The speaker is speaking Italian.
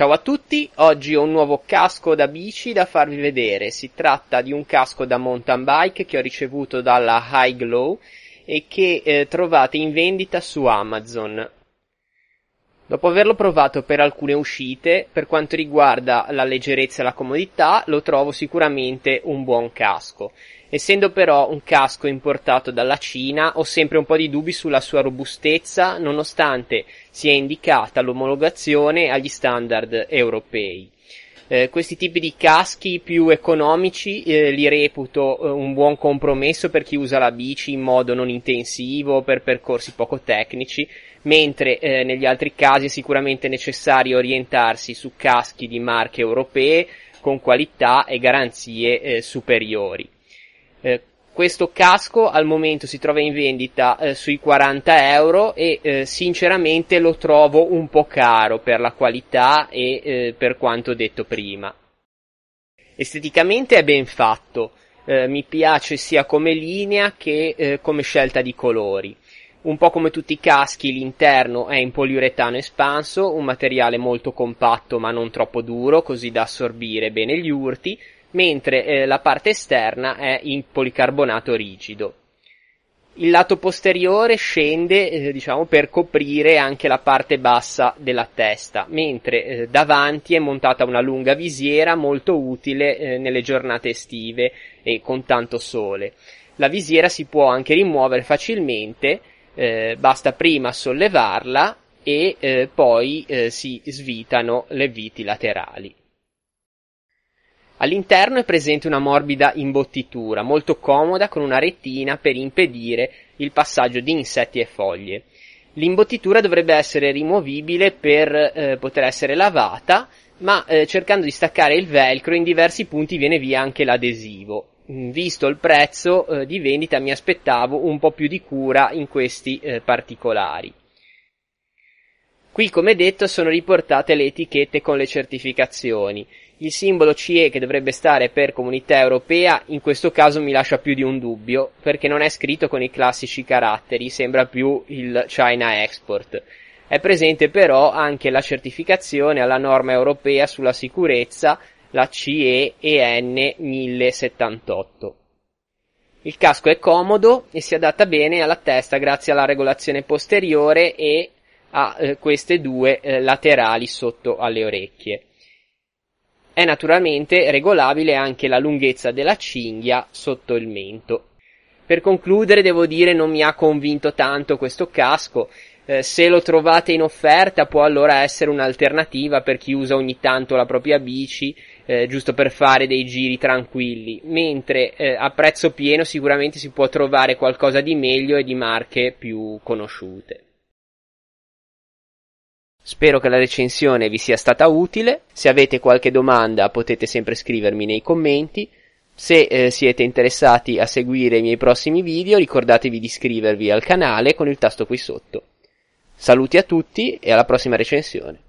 Ciao a tutti, oggi ho un nuovo casco da bici da farvi vedere, si tratta di un casco da mountain bike che ho ricevuto dalla High Glow e che eh, trovate in vendita su Amazon. Dopo averlo provato per alcune uscite, per quanto riguarda la leggerezza e la comodità, lo trovo sicuramente un buon casco. Essendo però un casco importato dalla Cina, ho sempre un po' di dubbi sulla sua robustezza, nonostante sia indicata l'omologazione agli standard europei. Eh, questi tipi di caschi più economici eh, li reputo eh, un buon compromesso per chi usa la bici in modo non intensivo, per percorsi poco tecnici, mentre eh, negli altri casi è sicuramente necessario orientarsi su caschi di marche europee con qualità e garanzie eh, superiori. Eh, questo casco al momento si trova in vendita eh, sui 40 euro e eh, sinceramente lo trovo un po' caro per la qualità e eh, per quanto detto prima. Esteticamente è ben fatto, eh, mi piace sia come linea che eh, come scelta di colori. Un po' come tutti i caschi l'interno è in poliuretano espanso, un materiale molto compatto ma non troppo duro così da assorbire bene gli urti, mentre eh, la parte esterna è in policarbonato rigido. Il lato posteriore scende, eh, diciamo, per coprire anche la parte bassa della testa, mentre eh, davanti è montata una lunga visiera molto utile eh, nelle giornate estive e con tanto sole. La visiera si può anche rimuovere facilmente, eh, basta prima sollevarla e eh, poi si svitano le viti laterali. All'interno è presente una morbida imbottitura, molto comoda con una rettina per impedire il passaggio di insetti e foglie. L'imbottitura dovrebbe essere rimovibile per eh, poter essere lavata, ma eh, cercando di staccare il velcro in diversi punti viene via anche l'adesivo. Mm, visto il prezzo eh, di vendita mi aspettavo un po' più di cura in questi eh, particolari. Qui, come detto, sono riportate le etichette con le certificazioni. Il simbolo CE che dovrebbe stare per Comunità Europea in questo caso mi lascia più di un dubbio perché non è scritto con i classici caratteri, sembra più il China Export. È presente però anche la certificazione alla norma europea sulla sicurezza, la CEEN 1078. Il casco è comodo e si adatta bene alla testa grazie alla regolazione posteriore e a eh, queste due eh, laterali sotto alle orecchie. È naturalmente regolabile anche la lunghezza della cinghia sotto il mento. Per concludere devo dire non mi ha convinto tanto questo casco, eh, se lo trovate in offerta può allora essere un'alternativa per chi usa ogni tanto la propria bici, eh, giusto per fare dei giri tranquilli, mentre eh, a prezzo pieno sicuramente si può trovare qualcosa di meglio e di marche più conosciute. Spero che la recensione vi sia stata utile, se avete qualche domanda potete sempre scrivermi nei commenti, se eh, siete interessati a seguire i miei prossimi video ricordatevi di iscrivervi al canale con il tasto qui sotto. Saluti a tutti e alla prossima recensione.